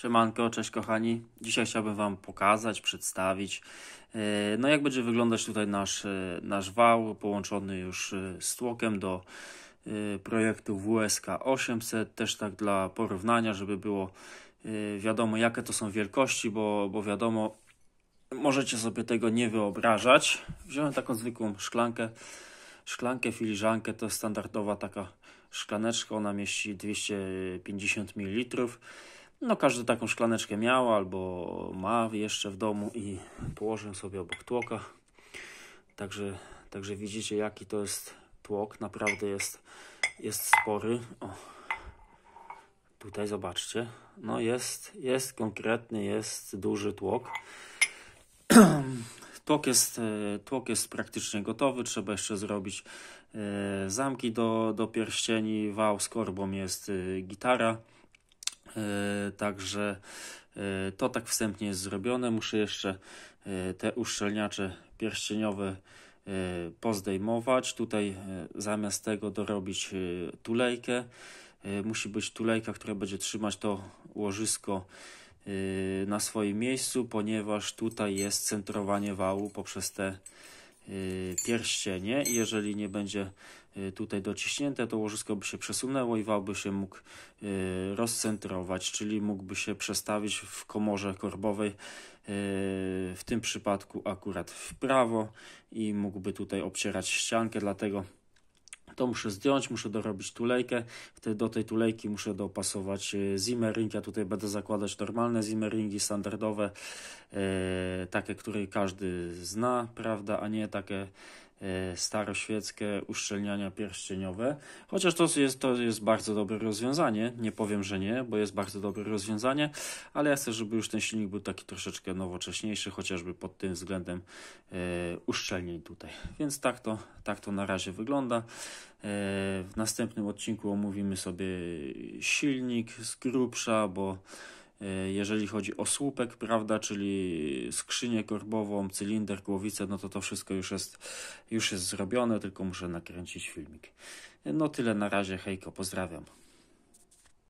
Siemanko, cześć kochani. Dzisiaj chciałbym Wam pokazać, przedstawić, e, no jak będzie wyglądać tutaj nasz, e, nasz wał połączony już e, z tłokiem do projektu WSK 800. Też tak dla porównania, żeby było wiadomo jakie to są wielkości, bo, bo wiadomo, możecie sobie tego nie wyobrażać. Wziąłem taką zwykłą szklankę, szklankę, filiżankę, to standardowa taka szklaneczka, ona mieści 250 ml no każdy taką szklaneczkę miał albo ma jeszcze w domu i położę sobie obok tłoka. Także, także widzicie jaki to jest tłok, naprawdę jest, jest spory. O. Tutaj zobaczcie, no jest, jest konkretny, jest duży tłok. Tłok jest, e, tłok jest praktycznie gotowy, trzeba jeszcze zrobić e, zamki do, do pierścieni, wał z korbą jest e, gitara. E, także e, to tak wstępnie jest zrobione. Muszę jeszcze e, te uszczelniacze pierścieniowe pozdejmować. Tutaj zamiast tego dorobić tulejkę. Musi być tulejka, która będzie trzymać to łożysko na swoim miejscu, ponieważ tutaj jest centrowanie wału poprzez te Y, pierścienie jeżeli nie będzie y, tutaj dociśnięte, to łożysko by się przesunęło i wał by się mógł y, rozcentrować, czyli mógłby się przestawić w komorze korbowej, w tym przypadku akurat w prawo i mógłby tutaj obcierać ściankę, dlatego to muszę zdjąć, muszę dorobić tulejkę, do tej tulejki muszę dopasować e, zimmering, ja tutaj będę zakładać normalne zimmeringi, standardowe, e, takie, które każdy zna, prawda, a nie takie E, staroświeckie uszczelniania pierścieniowe, chociaż to jest, to jest bardzo dobre rozwiązanie, nie powiem, że nie, bo jest bardzo dobre rozwiązanie, ale ja chcę, żeby już ten silnik był taki troszeczkę nowocześniejszy, chociażby pod tym względem e, uszczelnień tutaj. Więc tak to, tak to na razie wygląda. E, w następnym odcinku omówimy sobie silnik z grubsza, bo E, jeżeli chodzi o słupek, prawda, czyli skrzynię korbową, cylinder, głowicę, no to to wszystko już jest, już jest zrobione, tylko muszę nakręcić filmik. E, no tyle na razie, hejko, pozdrawiam.